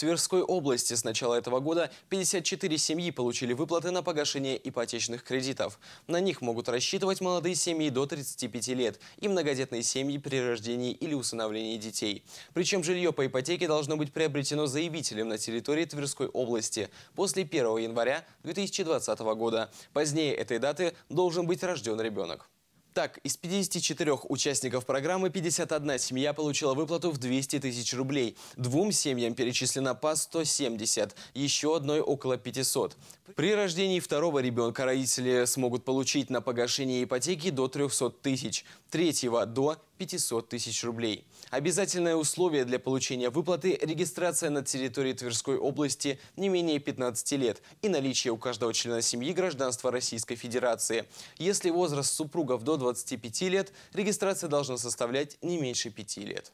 Тверской области с начала этого года 54 семьи получили выплаты на погашение ипотечных кредитов. На них могут рассчитывать молодые семьи до 35 лет и многодетные семьи при рождении или усыновлении детей. Причем жилье по ипотеке должно быть приобретено заявителем на территории Тверской области после 1 января 2020 года. Позднее этой даты должен быть рожден ребенок. Так, из 54 участников программы 51 семья получила выплату в 200 тысяч рублей. Двум семьям перечислено по 170, еще одной около 500. При рождении второго ребенка родители смогут получить на погашение ипотеки до 300 тысяч, третьего – до 500 тысяч рублей. Обязательное условие для получения выплаты – регистрация на территории Тверской области не менее 15 лет и наличие у каждого члена семьи гражданства Российской Федерации. Если возраст супругов до 25 лет, регистрация должна составлять не меньше 5 лет.